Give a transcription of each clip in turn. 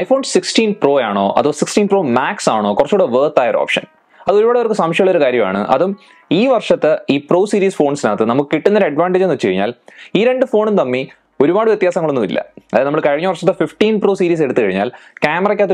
iPhone sixteen pro ആണോ അതോ sixteen pro max ആണോ കുറച്ചുകൂടെ വേർത്ത് ആയ ഒരു ഓപ്ഷൻ അത് ഒരുപാട് പേർക്ക് സംശയമുള്ള ഒരു കാര്യമാണ് അതും ഈ വർഷത്തെ ഈ പ്രോ സീരീസ് ഫോൺസിനകത്ത് നമുക്ക് കിട്ടുന്ന ഒരു അഡ്വാൻറ്റേജ് എന്ന് വെച്ച് കഴിഞ്ഞാൽ ഈ രണ്ട് ഫോണും തമ്മിൽ ഒരുപാട് വ്യത്യാസങ്ങളൊന്നും ഇല്ല അതായത് നമ്മൾ കഴിഞ്ഞ വർഷത്തെ ഫിഫ്റ്റീൻ പ്രോ സീരീസ് എടുത്തു കഴിഞ്ഞാൽ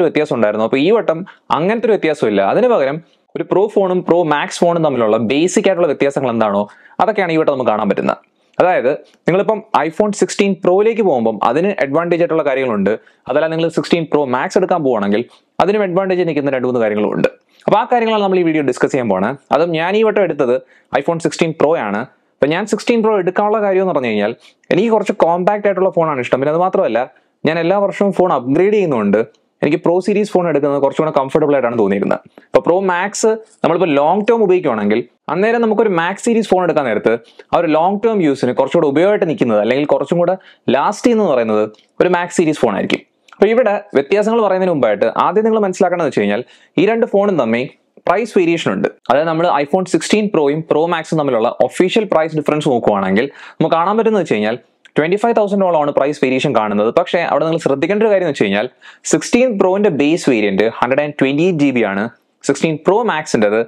ഒരു വ്യത്യാസം ഉണ്ടായിരുന്നു അപ്പോൾ ഈ വട്ടം അങ്ങനത്തെ ഒരു വ്യത്യാസമില്ല അതിന് പകരം ഒരു പ്രോ ഫോണും പ്രോ മാക്സ് ഫോണും തമ്മിലുള്ള ബേസിക് ആയിട്ടുള്ള വ്യത്യാസങ്ങൾ എന്താണോ അതൊക്കെയാണ് ഈ വട്ടം നമുക്ക് കാണാൻ പറ്റുന്നത് അതായത് നിങ്ങളിപ്പം ഐഫോൺ സിക്സ്റ്റീൻ പ്രോയിലേക്ക് പോകുമ്പം അതിന് അഡ്വാൻറ്റേജ് ആയിട്ടുള്ള കാര്യങ്ങളുണ്ട് അതല്ല നിങ്ങൾ സിക്സ്റ്റീൻ പ്രോ മാക്സ് എടുക്കാൻ പോകുകയാണെങ്കിൽ അതിനും അഡ്വാൻറ്റേജ് നിൽക്കുന്ന രണ്ട് മൂന്ന് കാര്യങ്ങളുണ്ട് അപ്പോൾ ആ കാര്യങ്ങളാണ് നമ്മൾ ഈ വീഡിയോ ഡിസ്കസ് ചെയ്യാൻ പോകുന്നത് അതും ഞാൻ ഈ വട്ടം എടുത്തത് ഐഫോൺ സിക്സ്റ്റീൻ പ്രോ ആണ് അപ്പം ഞാൻ സിക്സ്റ്റീൻ പ്രോ എടുക്കാനുള്ള കാര്യം എന്ന് പറഞ്ഞു കഴിഞ്ഞാൽ എനിക്ക് കുറച്ച് കോമ്പാക്റ്റ് ആയിട്ടുള്ള ഫോണാണ് ഇഷ്ടം പിന്നെ അത് മാത്രമല്ല ഞാൻ എല്ലാ വർഷവും ഫോൺ അപ്ഗ്രേഡ് ചെയ്യുന്നുണ്ട് എനിക്ക് പ്രോ സീരീസ് ഫോൺ എടുക്കുന്നത് കുറച്ചുകൂടെ കംഫർട്ടബിൾ ആയിട്ടാണ് തോന്നിയിരുന്നത് ഇപ്പോൾ പ്രോ മാക്സ് നമ്മളിപ്പോൾ ലോങ് ടേം ഉപയോഗിക്കുകയാണെങ്കിൽ അന്നേരം നമുക്കൊരു മാക്സ് സീരീസ് ഫോൺ എടുക്കാൻ നേരത്ത് ആ ഒരു ലോങ് ടേം യൂസിന് കുറച്ചുകൂടെ ഉപയോഗമായിട്ട് നിൽക്കുന്നത് അല്ലെങ്കിൽ കുറച്ചും കൂടെ ലാസ്റ്റ് എന്ന് പറയുന്നത് ഒരു മാക്സ് സീരീസ് ഫോൺ ആയിരിക്കും അപ്പോൾ ഇവിടെ വ്യത്യാസങ്ങൾ പറയുന്നതിന് മുമ്പായിട്ട് ആദ്യം നിങ്ങൾ മനസ്സിലാക്കേണ്ടത് വെച്ച് കഴിഞ്ഞാൽ ഈ രണ്ട് ഫോണും തമ്മിൽ പ്രൈസ് വേരിയേഷൻ ഉണ്ട് അതായത് നമ്മൾ ഐഫോൺ സിക്സ്റ്റീൻ പ്രോയും പ്രോ മാക്സും തമ്മിലുള്ള ഒഫീഷ്യൽ പ്രൈസ് ഡിഫറൻസ് നോക്കുകയാണെങ്കിൽ നമുക്ക് കാണാൻ പറ്റുന്നത് വെച്ച് കഴിഞ്ഞാൽ ട്വന്റി ഫൈവ് തൗസൻഡോളമാണ് പ്രൈസ് വേരിയേഷൻ കാണുന്നത് പക്ഷേ അവിടെ നിങ്ങൾ ശ്രദ്ധിക്കേണ്ട ഒരു കാര്യം എന്ന് വെച്ച് കഴിഞ്ഞാൽ സിക്സ്റ്റീൻ പ്രോൻ്റെ base variant hundred and twenty eight G B ആണ് സിക്സ്റ്റീൻ പ്രോ മാക്സിൻ്റെത്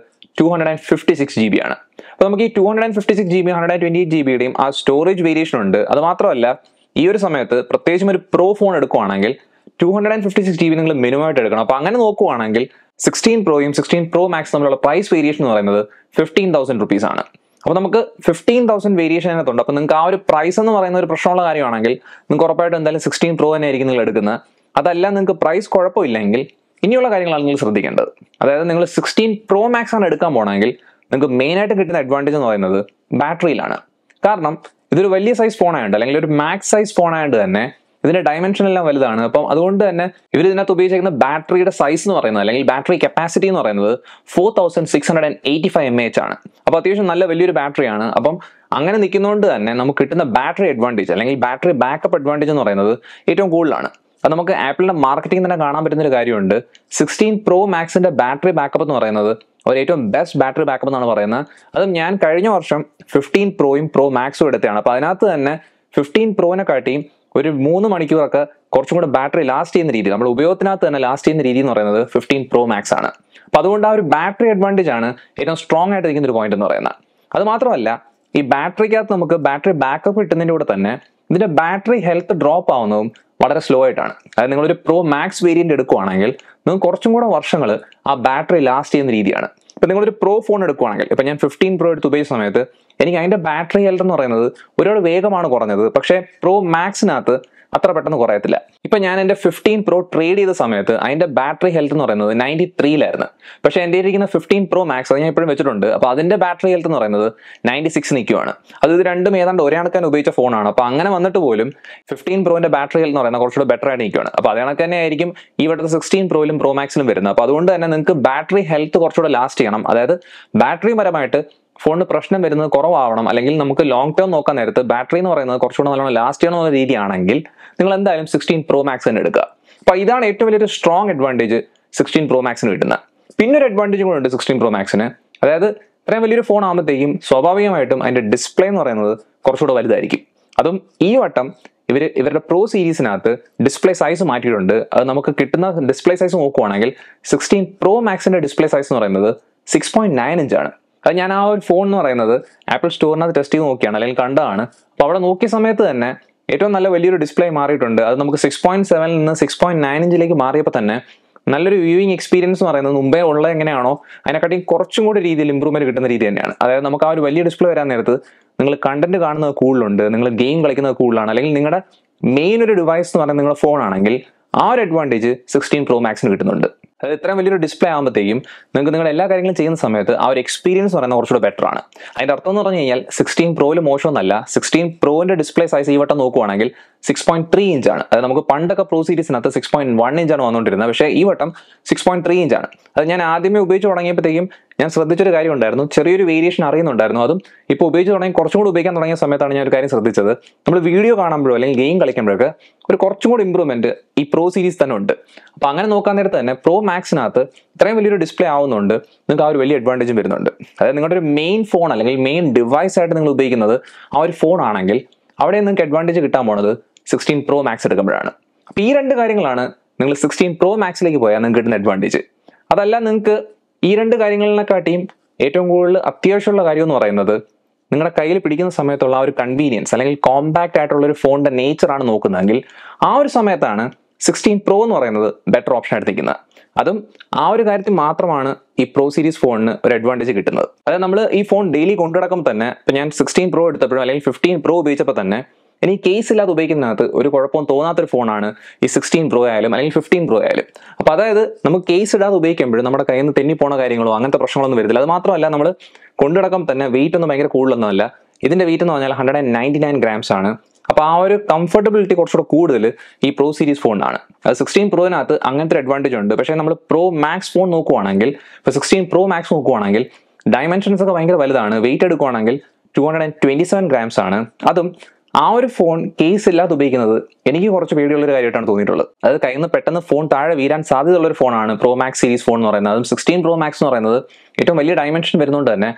two hundred and fifty six G B ആണ് അപ്പോൾ നമുക്ക് ഈ two hundred and fifty six G B hundred and twenty eight G ബിയുടെയും ആ സ്റ്റോറേജ് വേരിയേഷൻ ഉണ്ട് അത് മാത്രമല്ല ഈ ഒരു സമയത്ത് പ്രത്യേകിച്ചും ഒരു പ്രോ ഫോൺ എടുക്കുകയാണെങ്കിൽ two hundred and fifty six G B നിങ്ങൾ മിനിമം ആയിട്ട് എടുക്കണം അപ്പോൾ അങ്ങനെ നോക്കുവാണെങ്കിൽ സിക്സ്റ്റീൻ പ്രോയും സിക്സ്റ്റീൻ പ്രോ മാക്സ് തമ്മിലുള്ള പ്രൈസ് വേരിയേഷൻ എന്ന് പറയുന്നത് ഫിഫ്റ്റീൻ തൗസൻഡ് റുപ്പീസ് ആണ് അപ്പോൾ നമുക്ക് ഫിഫ്റ്റീൻ തൗസൻഡ് വേരിയേഷൻ അതിനകത്തുണ്ട് അപ്പോൾ നിങ്ങൾക്ക് ആ ഒരു പ്രൈസ് എന്ന് പറയുന്ന ഒരു പ്രശ്നമുള്ള കാര്യമാണെങ്കിൽ നിങ്ങൾക്ക് ഉറപ്പായിട്ട് എന്തായാലും സിക്സ്റ്റീൻ പ്രോ തന്നെ ആയിരിക്കും നിങ്ങൾ എടുക്കുന്നത് അതല്ല നിങ്ങൾക്ക് പ്രൈസ് കുഴപ്പമില്ലെങ്കിൽ ഇനിയുള്ള കാര്യങ്ങളാണ് നിങ്ങൾ ശ്രദ്ധിക്കേണ്ടത് അതായത് നിങ്ങൾ സിക്സ്റ്റീൻ പ്രോ മാക്സ് ആണ് എടുക്കാൻ പോകണമെങ്കിൽ നിങ്ങൾക്ക് മെയിനായിട്ട് കിട്ടുന്ന അഡ്വാൻറ്റേജ് എന്ന് പറയുന്നത് ബാറ്ററിയിലാണ് കാരണം ഇതൊരു വലിയ സൈസ് ആയതുകൊണ്ട് അല്ലെങ്കിൽ ഒരു മാക്സ് സൈസ് ആയതുകൊണ്ട് തന്നെ ഇതിന്റെ ഡയമെൻഷൻ എല്ലാം വലുതാണ് അപ്പം അതുകൊണ്ട് തന്നെ ഇവർ ഇതിനകത്ത് ഉപയോഗിച്ചിരിക്കുന്ന ബാറ്ററിയുടെ സൈസ് എന്ന് പറയുന്നത് അല്ലെങ്കിൽ ബാറ്ററി കപ്പാസിറ്റി എന്ന് പറയുന്നത് four thousand six hundred and eighty five M H ആണ് അപ്പോൾ അത്യാവശ്യം നല്ല വലിയൊരു ബാറ്ററിയാണ് അപ്പം അങ്ങനെ നിൽക്കുന്നതുകൊണ്ട് തന്നെ നമുക്ക് കിട്ടുന്ന ബാറ്ററി അഡ്വാൻറ്റേജ് അല്ലെങ്കിൽ ബാറ്ററി ബാക്കപ്പ് അഡ്വാൻറ്റേജ് എന്ന് പറയുന്നത് ഏറ്റവും കൂടുതലാണ് അത് നമുക്ക് ആപ്പിളിന്റെ മാർക്കറ്റിംഗ് തന്നെ കാണാൻ പറ്റുന്ന ഒരു കാര്യമുണ്ട് സിക്സ്റ്റീൻ പ്രോ മാക്സിന്റെ ബാറ്ററി ബാക്കപ്പ് എന്ന് പറയുന്നത് ഒരു ഏറ്റവും ബെസ്റ്റ് ബാറ്ററി ബാക്കപ്പ് എന്നാണ് പറയുന്നത് അതും ഞാൻ കഴിഞ്ഞ വർഷം ഫിഫ്റ്റീൻ പ്രോയും പ്രോ മാക്സും എടുത്തതാണ് അപ്പൊ അതിനകത്ത് തന്നെ ഫിഫ്റ്റീൻ പ്രോനെ കാട്ടിയും ഒരു മൂന്ന് മണിക്കൂറൊക്കെ കുറച്ചും കൂടെ ബാറ്ററി ലാസ്റ്റ് ചെയ്യുന്ന രീതി നമ്മൾ ഉപയോഗത്തിനകത്ത് തന്നെ ലാസ്റ്റ് ചെയ്യുന്ന രീതി എന്ന് പറയുന്നത് ഫിഫ്റ്റീൻ പ്രോ മാക്സ് ആണ് അപ്പോൾ അതുകൊണ്ട് ആ ഒരു ബാറ്ററി അഡ്വാൻറ്റേജ് ആണ് ഏറ്റവും സ്ട്രോങ് ആയിട്ട് ഇരിക്കുന്ന ഒരു പോയിന്റ് എന്ന് പറയുന്നത് അത് മാത്രമല്ല ഈ ബാറ്ററിക്കകത്ത് നമുക്ക് ബാറ്ററി ബാക്കപ്പ് കിട്ടുന്നതിൻ്റെ കൂടെ തന്നെ ഇതിൻ്റെ ബാറ്ററി ഹെൽത്ത് ഡ്രോപ്പ് ആവുന്നതും വളരെ സ്ലോ ആയിട്ടാണ് അതായത് നിങ്ങളൊരു പ്രോ മാക്സ് വേരിയന്റ് എടുക്കുകയാണെങ്കിൽ നിങ്ങൾക്ക് കുറച്ചും കൂടെ വർഷങ്ങൾ ആ ബാറ്ററി ലാസ്റ്റ് ചെയ്യുന്ന രീതിയാണ് ഇപ്പം നിങ്ങളൊരു പ്രോ ഫോൺ എടുക്കുവാണെങ്കിൽ ഇപ്പം ഞാൻ ഫിഫ്റ്റീൻ പ്രോ എടുത്ത് ഉപയോഗിച്ച സമയത്ത് എനിക്ക് അതിൻ്റെ ബാറ്ററി ഹെൽത്ത് എന്ന് പറയുന്നത് ഒരുപാട് വേഗമാണ് കുറഞ്ഞത് പക്ഷേ പ്രോ മാക്സിനകത്ത് അത്ര പെട്ടെന്ന് കുറയത്തില്ല ഇപ്പൊ ഞാൻ എൻ്റെ ഫിഫ്റ്റീൻ പ്രോ ട്രേഡ് ചെയ്ത സമയത്ത് അതിൻ്റെ ബാറ്ററി ഹെൽത്ത് എന്ന് പറയുന്നത് നയൻറ്റി ത്രീയിലായിരുന്നു പക്ഷേ എന്റെ ഇരിക്കുന്ന ഫിഫ്റ്റീൻ പ്രോ മാക്സ് അത് ഞാൻ ഇപ്പോഴും വെച്ചിട്ടുണ്ട് അപ്പോൾ അതിൻ്റെ ബാറ്ററി ഹെൽത്ത് എന്ന് പറയുന്നത് നയൻറ്റി സിക്സ് നിൽക്കുവാണ് അത് ഇത് രണ്ടും ഏതാണ്ട് ഒരേ കണക്കാൻ ഉപയോഗിച്ച ഫോണാണ് അപ്പോൾ അങ്ങനെ വന്നിട്ട് പോലും ഫിഫ്റ്റീൻ പ്രോന്റെ ബാറ്ററി ഹെൽത്ത് എന്ന് പറയുന്നത് കുറച്ചുകൂടെ ബെറ്റർ ആയിട്ട് നിൽക്കുകയാണ് അപ്പോൾ അതേ കണക്ക് തന്നെ ആയിരിക്കും ഈ വട്ടത്തെ സിക്സ്റ്റീൻ പ്രോയിലും പ്രോ മാക്സിലും വരുന്നത് അപ്പോൾ അതുകൊണ്ട് തന്നെ നിങ്ങൾക്ക് ബാറ്ററി ഹെൽത്ത് കുറച്ചുകൂടെ ലാസ്റ്റ് ചെയ്യണം അതായത് ബാറ്ററി പരമായിട്ട് ഫോണിന് പ്രശ്നം വരുന്നത് കുറവാവണം അല്ലെങ്കിൽ നമുക്ക് ലോങ് ടേം നോക്കാൻ നേരത്ത് ബാറ്ററി എന്ന് പറയുന്നത് കുറച്ചുകൂടെ നല്ലോണം ലാസ്റ്റ് ചെയ്യണമെന്ന രീതിയാണെങ്കിൽ നിങ്ങൾ എന്തായാലും സിക്സ്റ്റീൻ പ്രോ മാക്സ് തന്നെ എടുക്കുക അപ്പോൾ ഇതാണ് ഏറ്റവും വലിയൊരു സ്ട്രോങ് അഡ്വാൻറ്റേജ് സിക്സ്റ്റീൻ പ്രോ മാക്സിന് കിട്ടുന്ന പിന്നെ ഒരു അഡ്വാൻറ്റേജ് കൂടെ ഉണ്ട് സിക്സ്റ്റീൻ പ്രോ മാക്സിന് അതായത് ഇത്രയും വലിയൊരു ഫോൺ ആകുമ്പോഴത്തേക്കും സ്വാഭാവികമായിട്ടും അതിന്റെ ഡിസ്പ്ലേ എന്ന് പറയുന്നത് കുറച്ചുകൂടെ വലുതായിരിക്കും അതും ഈ വട്ടം ഇവർ ഇവരുടെ പ്രോ സീരീസിനകത്ത് ഡിസ്പ്ലേ സൈസ് മാറ്റിയിട്ടുണ്ട് അത് നമുക്ക് കിട്ടുന്ന ഡിസ്പ്ലേ സൈസ് നോക്കുവാണെങ്കിൽ സിക്സ്റ്റീൻ പ്രോ മാക്സിന്റെ ഡിസ്പ്ലേ സൈസ് എന്ന് പറയുന്നത് സിക്സ് പോയിന്റ് നയൻ ഇഞ്ചാണ് അത് ഞാൻ ആ ഒരു ഫോൺ എന്ന് പറയുന്നത് ആപ്പിൾ സ്റ്റോറിനകത്ത് ടെസ്റ്റ് ചെയ്ത് നോക്കിയാണ് അല്ലെങ്കിൽ കണ്ടതാണ് അപ്പോൾ അവിടെ നോക്കിയ സമയത്ത് തന്നെ ഏറ്റവും നല്ല വലിയൊരു ഡിസ്പ്ലേ മാറിയിട്ടുണ്ട് അത് നമുക്ക് സിക്സ് പോയിന്റ് സെവനിൽ നിന്ന് സിക്സ് പോയിന്റ് നയൻ ഇഞ്ചിലേക്ക് മാറിയപ്പോൾ തന്നെ നല്ലൊരു വ്യൂയിങ് എക്സ്പീരിയൻസ് എന്ന് പറയുന്നത് മുമ്പേ ഉള്ള എങ്ങനെയാണോ അതിനെക്കാട്ടി കുറച്ചും കൂടി രീതിയിൽ ഇമ്പ്രൂവ്മെന്റ് കിട്ടുന്ന രീതി തന്നെയാണ് അതായത് നമുക്ക് ആ ഒരു വലിയ ഡിസ്പ്ലേ വരാൻ നേരത്ത് നിങ്ങൾ കണ്ടന്റ് കാണുന്നത് കൂടുതലുണ്ട് നിങ്ങൾ ഗെയിം കളിക്കുന്നത് കൂടുതലാണ് അല്ലെങ്കിൽ നിങ്ങളുടെ മെയിൻ ഒരു ഡിവൈസ് എന്ന് പറയുന്നത് നിങ്ങളുടെ ഫോൺ ആണെങ്കിൽ ആ ഒരു അഡ്വാൻറ്റേജ് സിക്സ്റ്റീൻ പ്രോ മാക്സിന് കിട്ടുന്നുണ്ട് അത് ഇത്രയും വലിയൊരു ഡിസ്പ്ലേ ആകുമ്പോഴത്തേക്കും നിങ്ങൾക്ക് നിങ്ങൾ എല്ലാ കാര്യങ്ങളും ചെയ്യുന്ന സമയത്ത് ആ ഒരു എക്സ്പീരിയൻസ് പറയുന്നത് കുറച്ചുകൂടെ ബെറ്റർ ആണ് അതിൻ്റെ അർത്ഥം എന്ന് പറഞ്ഞു കഴിഞ്ഞാൽ സിക്സ്റ്റീൻ പ്രോയിൽ മോശമൊന്നല്ല സിക്സ്റ്റീൻ പ്രോയിൻ്റെ ഡിസ്പ്ലേ സൈസ് ഈ വട്ടം നോക്കുവാണെങ്കിൽ സിക്സ് പോയിന്റ് ത്രീ ഇഞ്ച് ആണ് അത് നമുക്ക് പണ്ടൊക്കെ പ്രോ സീരീസിനകത്ത് സിക്സ് പോയിന്റ് വൺ ആണ് വന്നുകൊണ്ടിരുന്നത് പക്ഷേ ഈ വട്ടം സിക്സ് പോയിന്റ് ത്രീ ആണ് അത് ഞാൻ ആദ്യമേ ഉപയോഗിച്ച് തുടങ്ങിയപ്പോഴത്തേക്കും ഞാൻ ശ്രദ്ധിച്ചൊരു കാര്യം ഉണ്ടായിരുന്നു ചെറിയൊരു വേരിയേഷൻ അറിയുന്നുണ്ടായിരുന്നു അതും ഇപ്പോൾ ഉപയോഗിച്ച് തുടങ്ങി കുറച്ചും കൂടി ഉപയോഗിക്കാൻ തുടങ്ങിയ സമയത്താണ് ഞാൻ ഒരു കാര്യം ശ്രദ്ധിച്ചത് നമ്മൾ വീഡിയോ കാണുമ്പോൾ അല്ലെങ്കിൽ ഗെയിം കളിക്കുമ്പോഴൊക്കെ ഒരു കുറച്ചും കൂടി ഇമ്പ്രൂവ്മെന്റ് ഈ പ്രോ സീരീസ് തന്നെ ഉണ്ട് അപ്പോൾ അങ്ങനെ നോക്കാൻ നേരത്തെ തന്നെ പ്രോ മാക്സിനകത്ത് ഇത്രയും വലിയൊരു ഡിസ്പ്ലേ ആവുന്നുണ്ട് നിങ്ങൾക്ക് ആ ഒരു വലിയ അഡ്വാൻറ്റേജും വരുന്നുണ്ട് അതായത് നിങ്ങളുടെ ഒരു മെയിൻ ഫോൺ അല്ലെങ്കിൽ മെയിൻ ഡിവൈസ് ആയിട്ട് നിങ്ങൾ ഉപയോഗിക്കുന്നത് ആ ഒരു ഫോൺ ആണെങ്കിൽ അവിടെ നിങ്ങൾക്ക് അഡ്വാൻറ്റേജ് കിട്ടാൻ പോണത് സിക്സ്റ്റീൻ പ്രോ മാക്സ് എടുക്കുമ്പോഴാണ് അപ്പോൾ ഈ രണ്ട് കാര്യങ്ങളാണ് നിങ്ങൾ സിക്സ്റ്റീൻ പ്രോ മാക്സിലേക്ക് പോയാൽ നിങ്ങൾക്ക് കിട്ടുന്ന അഡ്വാൻറ്റേജ് അതല്ല നിങ്ങൾക്ക് ഈ രണ്ട് കാര്യങ്ങളിനെക്കാട്ടിയും ഏറ്റവും കൂടുതൽ അത്യാവശ്യമുള്ള കാര്യം എന്ന് പറയുന്നത് നിങ്ങളുടെ കയ്യിൽ പിടിക്കുന്ന സമയത്തുള്ള ആ ഒരു കൺവീനിയൻസ് അല്ലെങ്കിൽ കോമ്പാക്റ്റ് ആയിട്ടുള്ള ഒരു ഫോണിൻ്റെ നേച്ചറാണ് നോക്കുന്നതെങ്കിൽ ആ ഒരു സമയത്താണ് സിക്സ്റ്റീൻ പ്രോ എന്ന് പറയുന്നത് ബെറ്റർ ഓപ്ഷൻ എടുത്തിരിക്കുന്നത് അതും ആ ഒരു കാര്യത്തിൽ മാത്രമാണ് ഈ പ്രോ സീരീസ് ഫോണിന് ഒരു അഡ്വാൻറ്റേജ് കിട്ടുന്നത് അതായത് നമ്മൾ ഈ ഫോൺ ഡെയിലി കൊണ്ടുനടക്കുമ്പോൾ തന്നെ ഇപ്പം ഞാൻ സിക്സ്റ്റീൻ പ്രോ എടുത്തപ്പോഴും അല്ലെങ്കിൽ ഫിഫ്റ്റീൻ പ്രോ ഉപയോഗിച്ചപ്പോൾ തന്നെ ഇനി കേസ് ഇല്ലാതെ ഉപയോഗിക്കുന്നതിനകത്ത് ഒരു കുഴപ്പവും തോന്നാത്തൊരു ഫോണാണ് ഈ സിക്സ്റ്റീൻ പ്രോ ആയാലും അല്ലെങ്കിൽ ഫിഫ്റ്റീൻ പ്രോ ആയാലും അപ്പോൾ അതായത് നമുക്ക് കേസ് ഇടാതെ ഉപയോഗിക്കുമ്പോഴും നമ്മുടെ കയ്യിൽ നിന്ന് തെന്നിപ്പോണ കാര്യങ്ങളോ അങ്ങനത്തെ പ്രശ്നങ്ങളൊന്നും വരുന്നില്ല അത് മാത്രമല്ല നമ്മൾ കൊണ്ടുനടക്കുമ്പോൾ തന്നെ വെയിറ്റ് ഒന്നും ഭയങ്കര കൂടുതലൊന്നുമല്ല ഇതിൻ്റെ വെയിറ്റ് എന്ന് പറഞ്ഞാൽ hundred and ninety nine grams ആണ് അപ്പോൾ ആ ഒരു കംഫർട്ടബിലിറ്റി കുറച്ചുകൂടെ കൂടുതൽ ഈ പ്രോ സീരീസ് ഫോണിനാണ് സിക്സ്റ്റീൻ പ്രോയിനകത്ത് അങ്ങനത്തെ ഒരു അഡ്വാൻറ്റേജ് ഉണ്ട് പക്ഷേ നമ്മൾ പ്രോ മാക്സ് ഫോൺ നോക്കുവാണെങ്കിൽ ഇപ്പോൾ സിക്സ്റ്റീൻ പ്രോ മാക്സ് നോക്കുവാണെങ്കിൽ ഡയമെൻഷൻസ് ഒക്കെ ഭയങ്കര വലുതാണ് വെയിറ്റ് എടുക്കുവാണെങ്കിൽ two hundred and twenty seven grams ആണ് അതും ആ ഒരു ഫോൺ കേസ് ഇല്ലാതെ ഉപയോഗിക്കുന്നത് എനിക്ക് കുറച്ച് പേടിയുള്ളൊരു കാര്യമായിട്ടാണ് തോന്നിയിട്ടുള്ളത് അത് കയ്യിൽ നിന്ന് പെട്ടെന്ന് ഫോൺ താഴെ വീരാൻ സാധ്യതയുള്ള ഒരു ഫോണാണ് പ്രോ മാക്സ് സീരീസ് ഫോൺ എന്ന് പറയുന്നത് അതും സിക്സ്റ്റീൻ പ്രോ മാക്സ് എന്ന് പറയുന്നത് ഏറ്റവും വലിയ ഡയമെൻഷൻ വരുന്നതുകൊണ്ട് തന്നെ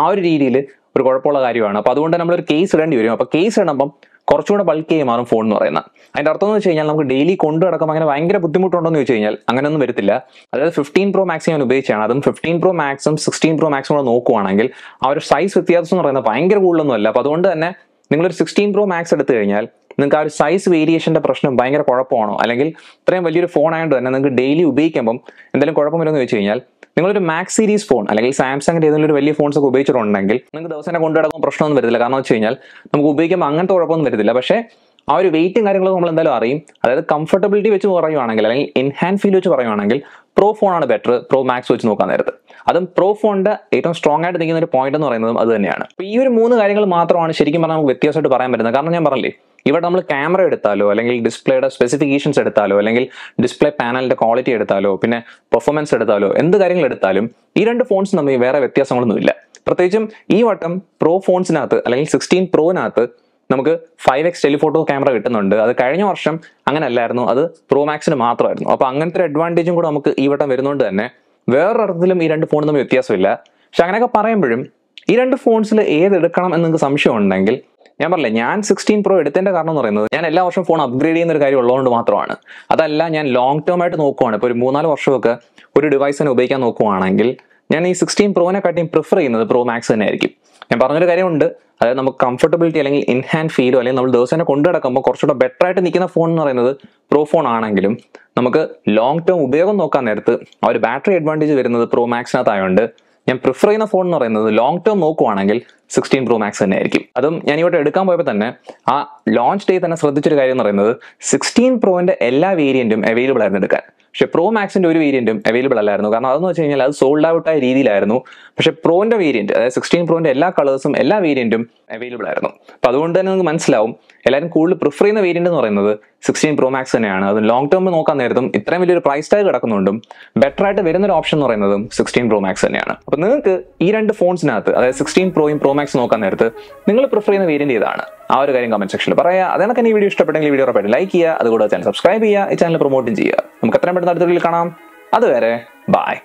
ആ ഒരു രീതിയിൽ ഒരു കുഴപ്പമുള്ള കാര്യമാണ് അപ്പോൾ അതുകൊണ്ട് നമ്മളൊരു കേസ് ഇടേണ്ടി വരും അപ്പോൾ കേസ് ഇടുമ്പം കുറച്ചുകൂടെ ബൾക്കിയായി മാറും ഫോൺ എന്ന് പറയുന്നത് അതിൻ്റെ അർത്ഥം എന്ന് വെച്ച് കഴിഞ്ഞാൽ നമുക്ക് ഡെയിലി കൊണ്ടു നടക്കുമ്പോൾ അങ്ങനെ ഭയങ്കര ബുദ്ധിമുട്ടുണ്ടോ എന്ന് ചോദിച്ചു കഴിഞ്ഞാൽ അങ്ങനെയൊന്നും വരത്തില്ല അതായത് ഫിഫ്റ്റീൻ പ്രോ മാക്സിമം ഞാൻ ഉപയോഗിച്ചാണ് അതും fifteen pro maximum sixteen pro maximum കൂടെ നോക്കുവാണെങ്കിൽ ആ ഒരു സൈസ് വ്യത്യാസം എന്ന് പറയുന്നത് ഭയങ്കര കൂടുതലൊന്നും അല്ല അപ്പോൾ അതുകൊണ്ട് തന്നെ നിങ്ങളൊരു സിക്സ്റ്റീൻ പ്രോ മാക്സ് എടുത്തു കഴിഞ്ഞാൽ നിങ്ങൾക്ക് ആ ഒരു സൈസ് വേരിയേഷൻ്റെ പ്രശ്നം ഭയങ്കര കുഴപ്പമാണോ അല്ലെങ്കിൽ ഇത്രയും വലിയൊരു ഫോൺ ആയതുകൊണ്ട് തന്നെ നിങ്ങൾക്ക് ഡെയിലി ഉപയോഗിക്കുമ്പം എന്തെങ്കിലും കുഴപ്പം വരുമെന്ന് ചോദിച്ചു കഴിഞ്ഞാൽ നിങ്ങളൊരു മാക്സ് സീരീസ് ഫോൺ അല്ലെങ്കിൽ സാംസങ്ങിന്റെ ഏതെങ്കിലും ഒരു വലിയ ഫോൺസ് ഒക്കെ ഉപയോഗിച്ചിട്ടുണ്ടെങ്കിൽ നിങ്ങൾക്ക് ദിവസം കൊണ്ടു നടക്കുമ്പോൾ പ്രശ്നമൊന്നും വരില്ല കാരണം വെച്ച് കഴിഞ്ഞാൽ നമുക്ക് ഉപയോഗിക്കുമ്പോൾ അങ്ങനത്തെ കുഴപ്പമൊന്നും വരുന്നില്ല പക്ഷേ ആ ഒരു വെയിറ്റും കാര്യങ്ങളൊക്കെ നമ്മൾ എന്തായാലും അറിയും അതായത് കംഫർട്ടബിലിറ്റി വെച്ച് പറയുവാണെങ്കിൽ അല്ലെങ്കിൽ എൻഹാൻ ഫീൽ വെച്ച് പറയുവാണെങ്കിൽ പ്രോ ഫോണാണ് ബെറ്റർ പ്രോ മാക്സ് വെച്ച് നോക്കാൻ നേരത്ത് അതും പ്രോ ഫോണിന്റെ ഏറ്റവും സ്ട്രോങ് ആയിട്ട് നിൽക്കുന്ന ഒരു പോയിന്റ് എന്ന് പറയുന്നതും അത് തന്നെയാണ് ഈ ഒരു മൂന്ന് കാര്യങ്ങൾ മാത്രമാണ് ശരിക്കും പറഞ്ഞാൽ നമുക്ക് വ്യത്യാസമായിട്ട് പറയാൻ പറ്റുന്നത് കാരണം ഞാൻ പറഞ്ഞില്ലേ ഇവിടെ നമ്മൾ ക്യാമറ എടുത്താലോ അല്ലെങ്കിൽ ഡിസ്പ്ലേയുടെ സ്പെസിഫിക്കേഷൻസ് എടുത്താലോ അല്ലെങ്കിൽ ഡിസ്പ്ലേ പാനലിന്റെ ക്വാളിറ്റി എടുത്താലോ പിന്നെ പെർഫോമൻസ് എടുത്താലോ എന്ത് കാര്യങ്ങൾ എടുത്താലും ഈ രണ്ട് ഫോൺസ് തമ്മിൽ വേറെ വ്യത്യാസങ്ങളൊന്നുമില്ല പ്രത്യേകിച്ചും ഈ വട്ടം പ്രോ ഫോൺസിനകത്ത് അല്ലെങ്കിൽ സിക്സ്റ്റീൻ പ്രോനകത്ത് നമുക്ക് ഫൈവ് എക്സ് ടെലിഫോട്ടോ ക്യാമറ കിട്ടുന്നുണ്ട് അത് കഴിഞ്ഞ വർഷം അങ്ങനെ അല്ലായിരുന്നു അത് പ്രോ മാക്സിന് മാത്രമായിരുന്നു അപ്പോൾ അങ്ങനത്തെ ഒരു അഡ്വാൻറ്റേജും കൂടെ നമുക്ക് ഈ വട്ടം വരുന്നുണ്ട് തന്നെ വേറൊരർത്ഥത്തിലും ഈ രണ്ട് ഫോണും തമ്മിൽ വ്യത്യാസമില്ല പക്ഷെ അങ്ങനെയൊക്കെ പറയുമ്പോഴും ഈ രണ്ട് ഫോൺസിൽ ഏത് എടുക്കണം എന്ന് നിങ്ങൾക്ക് സംശയം ഉണ്ടെങ്കിൽ ഞാൻ പറഞ്ഞില്ല ഞാൻ സിക്സ്റ്റീൻ പ്രോ എടുത്തതിന്റെ കാരണം എന്ന് പറയുന്നത് ഞാൻ എല്ലാ വർഷവും ഫോൺ അപ്ഗ്രേഡ് ചെയ്യുന്ന ഒരു കാര്യം ഉള്ളതുകൊണ്ട് മാത്രമാണ് അതല്ല ഞാൻ ലോങ് ടേം ആയിട്ട് നോക്കുവാണ് ഇപ്പോൾ ഒരു മൂന്നാല് വർഷമൊക്കെ ഒരു ഡിവൈസിനെ ഉപയോഗിക്കാൻ നോക്കുവാണെങ്കിൽ ഞാൻ ഈ സിക്സ്റ്റീൻ പ്രോനെ കാട്ടിയും പ്രിഫർ ചെയ്യുന്നത് പ്രോ മാക്സ് തന്നെയായിരിക്കും ഞാൻ പറഞ്ഞൊരു കാര്യമുണ്ട് അതായത് നമുക്ക് കംഫർട്ടബിലിറ്റി അല്ലെങ്കിൽ ഇൻഹാൻഡ് ഫീലോ അല്ലെങ്കിൽ നമ്മൾ ദിവസം കൊണ്ടു നടക്കുമ്പോൾ കുറച്ചുകൂടെ ബെറ്റർ ആയിട്ട് നിൽക്കുന്ന ഫോൺ എന്ന് പറയുന്നത് പ്രോ ഫോൺ ആണെങ്കിലും നമുക്ക് ലോങ് ടേം ഉപയോഗം നോക്കാൻ നേരത്ത് ആ ഒരു ബാറ്ററി അഡ്വാൻറ്റേജ് വരുന്നത് പ്രോ മാക്സിനകത്തായതുകൊണ്ട് ഞാൻ പ്രിഫർ ചെയ്യുന്ന ഫോൺ എന്ന് പറയുന്നത് ലോങ് ടേം നോക്കുവാണെങ്കിൽ സിക്സ്റ്റീൻ പ്രോ മാക്സ് തന്നെ ആയിരിക്കും അതും ഞാൻ ഇവിടെ എടുക്കാൻ പോയപ്പോൾ തന്നെ ആ ലോഞ്ച് ഡേ തന്നെ ശ്രദ്ധിച്ചൊരു കാര്യം എന്ന് പറയുന്നത് സിക്സ്റ്റീൻ പ്രോവിൻ്റെ എല്ലാ വേരിയൻറ്റും അവൈലബിൾ ആയിരുന്നു എടുക്കാൻ പക്ഷെ പ്രോ മാക്സിന്റെ ഒരു വേരിയന്റും അവൈലബിൾ അല്ലായിരുന്നു കാരണം അതെന്ന് വെച്ച് കഴിഞ്ഞാൽ അത് സോൾഡ് ഔട്ട് ആയ രീതിയിലായിരുന്നു പക്ഷെ പ്രോന്റെ വേരിയന്റ് അതായത് സിക്സ്റ്റീൻ പ്രോന്റെ എല്ലാ കളേഴ്സും എല്ലാ വേരിയന്റും അവൈലബിൾ ആയിരുന്നു അപ്പോൾ അതുകൊണ്ട് തന്നെ നിങ്ങൾക്ക് മനസ്സിലാവും എല്ലാവരും കൂടുതൽ പ്രിഫർ ചെയ്യുന്ന വേരിയന്റ് എന്ന് പറയുന്നത് സിക്സ്റ്റീൻ പ്രോ മാക്സ് തന്നെയാണ് അത് ലോങ് ടേം നോക്കാൻ നേരത്തും ഇത്രയും വലിയൊരു പ്രൈസ് ടാഗ് കിടക്കുന്നുണ്ടും ബെറ്റർ ആയിട്ട് വരുന്ന ഒരു ഓപ്ഷൻ എന്ന് പറയുന്നതും സിക്സ്റ്റീൻ പ്രോ മാക്സ് തന്നെയാണ് അപ്പോൾ നിങ്ങൾക്ക് ഈ രണ്ട് ഫോൺസിനകത്ത് അതായത് സിക്സ്റ്റീൻ പ്രോയും പ്രോ മാക്സ് നോക്കാൻ നേരത്ത് നിങ്ങൾ പ്രിഫർ ചെയ്യുന്ന വേരിയന്റ് ഏതാണ് ആ ഒരു കാര്യം കമന്റ് സെക്ഷനിൽ പറയുക അതേ ഈ വീഡിയോ ഇഷ്ടപ്പെട്ടെങ്കിൽ വീഡിയോ ഉറപ്പായിട്ട് ലൈക്ക് ചെയ്യുക അതുകൂടാതെ ചാനൽ സബ്സ്ക്രൈബ് ചെയ്യുക ഈ ചാനൽ പ്രൊമോട്ടും ചെയ്യുക നമുക്ക് എത്രയും പെട്ടെന്ന് അടുത്ത വീഡിയോയിൽ കാണാം അതുവരെ ബൈ